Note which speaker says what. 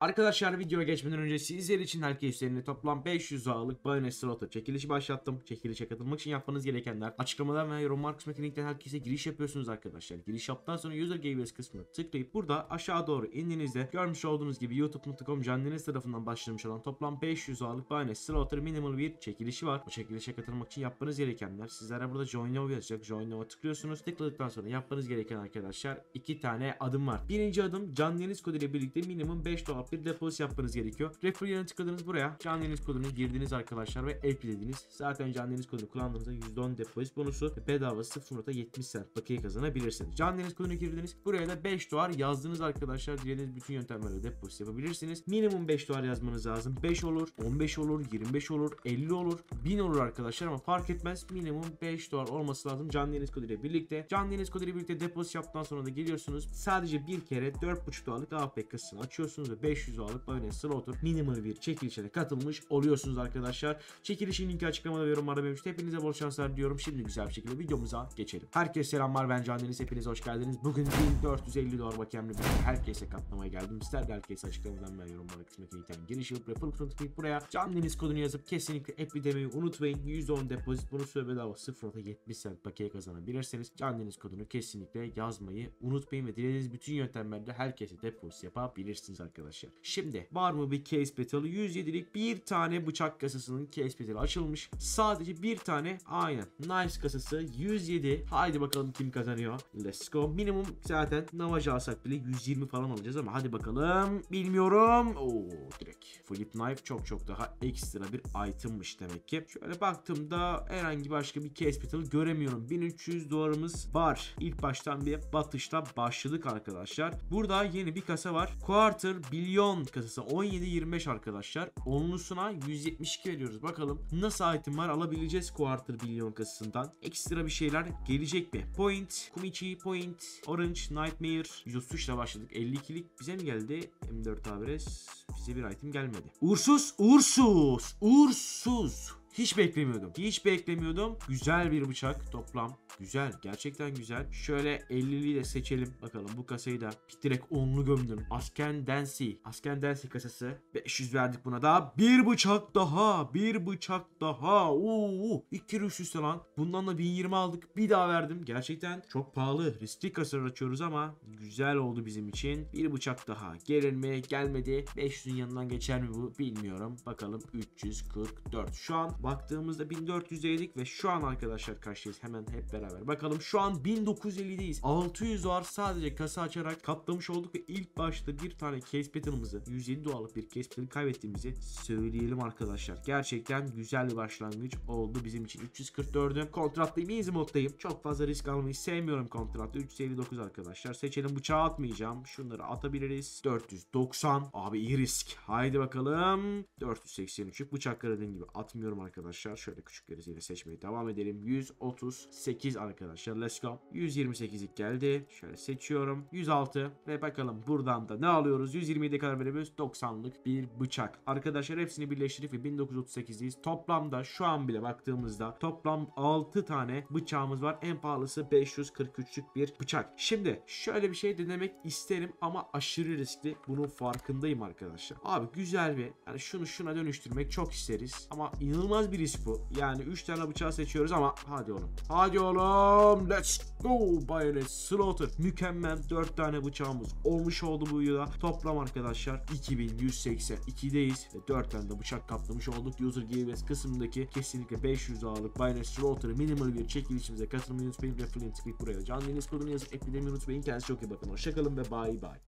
Speaker 1: Arkadaşlar videoya geçmeden önce sizler için herkes üzerinde toplam 500 ağırlık Bayonet Slot'a çekilişi başlattım. Çekilişe katılmak için yapmanız gerekenler açıklamadan ve yorumlar kısmındaki linkten herkese giriş yapıyorsunuz arkadaşlar. Giriş yaptıktan sonra user gbs kısmına tıklayıp burada aşağı doğru indiğinizde görmüş olduğunuz gibi youtube.com canliniz tarafından başlamış olan toplam 500 ağırlık Bayonet Slot'a minimal bir çekilişi var. Bu çekilişe katılmak için yapmanız gerekenler sizlere burada join now yazacak. Join now'a tıklıyorsunuz. Tıkladıktan sonra yapmanız gereken arkadaşlar iki tane adım var. Birinci adım kod ile birlikte minimum 5 dolar bir depoluş yapmanız gerekiyor. Refer'ı tıkladınız buraya. Canlı yayınınız kodunu girdiniz arkadaşlar ve eklediniz. Zaten canlı yayınınız kodunu kullandığınızda %10 depoluş bonusu ve bedava 0.70 cent bakiye kazanabilirsiniz. Canlı yayınınız kodunu girdiniz. Buraya da 5 dolar yazdığınız arkadaşlar. Dilediğiniz bütün yöntemlerle depoluş yapabilirsiniz. Minimum 5 dolar yazmanız lazım. 5 olur, 15 olur, 25 olur, 50 olur, 1000 olur arkadaşlar ama fark etmez. Minimum 5 dolar olması lazım canlı kodu ile birlikte. Canlı kodu ile birlikte depozit yaptıktan sonra da geliyorsunuz. Sadece bir kere 4.5 dolarlık APK'sını açıyorsunuz ve 5 500 alıp böyle Slaughter minimal bir çekilişe de katılmış oluyorsunuz arkadaşlar. Çekilişin linki açıklamada ve yorumlarda mevcut. Hepinize bol şanslar diyorum. Şimdi güzel bir şekilde videomuza geçelim. Herkese selamlar ben Can Deniz. Hepiniz hoş geldiniz. Bugün 1450 dolar bakiyemli bir herkese katlamaya geldim. İster de herkese açıklamadan ben yorumlara kısmak için giriş yapıp referral kutunu tıklayıp buraya Can Deniz kodunu yazıp kesinlikle app unutmayın. %10 depozit bonus ve bedava 70 cent bakiye kazanabilirseniz Can Deniz kodunu kesinlikle yazmayı unutmayın ve dilediğiniz bütün yöntemlerle herkese depozit yapabilirsiniz arkadaşlar arkadaşlar. Şimdi var mı bir case petalı? 107'lik bir tane bıçak kasasının case petalı açılmış. Sadece bir tane aynen. Knives kasası 107. Haydi bakalım kim kazanıyor. Let's go. Minimum zaten navaj alsak bile 120 falan alacağız ama hadi bakalım. Bilmiyorum. Oo direkt. Flip knife çok çok daha ekstra bir itemmiş demek ki. Şöyle baktığımda herhangi başka bir case petalı göremiyorum. 1300 dolarımız var. İlk baştan bir batışla başladık arkadaşlar. Burada yeni bir kasa var. Quarter billion milyon kasası 17-25 arkadaşlar. Onlusuna 172 veriyoruz. Bakalım nasıl var alabileceğiz Quarter milyon kasasından. Ekstra bir şeyler gelecek mi? Point, Kumichi, Point, Orange, Nightmare. 133 ile başladık. 52'lik bize mi geldi? M4 Abres. Bize bir item gelmedi. ursus ursus ursus hiç beklemiyordum. Hiç beklemiyordum. Güzel bir bıçak toplam. Güzel. Gerçekten güzel. Şöyle 50'liyi de seçelim. Bakalım bu kasayı da direkt 10'lu gömdüm. Asken Densi. Asken Densi kasası. 500 verdik buna da. Bir bıçak daha. Bir bıçak daha. Oo, iki üst üste lan. Bundan da 1020 aldık. Bir daha verdim. Gerçekten çok pahalı. Riskli kasalar açıyoruz ama güzel oldu bizim için. Bir bıçak daha. Gelir mi? Gelmedi. 500'ün yanından geçer mi bu? Bilmiyorum. Bakalım 344. Şu an baktığımızda 1450'lik ve şu an arkadaşlar karşıyız hemen hep beraber bakalım şu an 1950'deyiz 600 dolar sadece kasa açarak katlamış olduk ve ilk başta bir tane case pattern'ımızı 107 dolarlık bir case pattern kaybettiğimizi söyleyelim arkadaşlar gerçekten güzel bir başlangıç oldu bizim için 344'üm kontratlıyım easy moddayım çok fazla risk almayı sevmiyorum kontratta 359 arkadaşlar seçelim bıçağı atmayacağım şunları atabiliriz 490 abi iyi risk haydi bakalım 483'lük bıçakları dediğim gibi atmıyorum arkadaşlar arkadaşlar. Şöyle küçük küçükleriyle seçmeye devam edelim. 138 arkadaşlar. Let's go. 128'lik geldi. Şöyle seçiyorum. 106 ve bakalım buradan da ne alıyoruz? 127'ye kadar verebiliyoruz. 90'lık bir bıçak. Arkadaşlar hepsini birleştirip 1938'deyiz. Toplamda şu an bile baktığımızda toplam 6 tane bıçağımız var. En pahalısı 543'lük bir bıçak. Şimdi şöyle bir şey denemek isterim ama aşırı riskli. Bunun farkındayım arkadaşlar. Abi güzel bir yani şunu şuna dönüştürmek çok isteriz. Ama inanılmaz inanılmaz bir iş bu. Yani 3 tane bıçağı seçiyoruz ama hadi oğlum. Hadi oğlum. Let's go. Bayonet Slaughter. Mükemmel 4 tane bıçağımız olmuş oldu bu videoda. Toplam arkadaşlar 2182'deyiz. Ve 4 tane de bıçak kaplamış olduk. User Giveaways kısmındaki kesinlikle 500 ağırlık Bayonet Slaughter'ı minimal bir çekilişimize katılmayı unutmayın. Ve Click buraya canlı kodunu yazıp eklemeyi unutmayın. Kendinize çok iyi bakın. Hoşçakalın ve bye bye.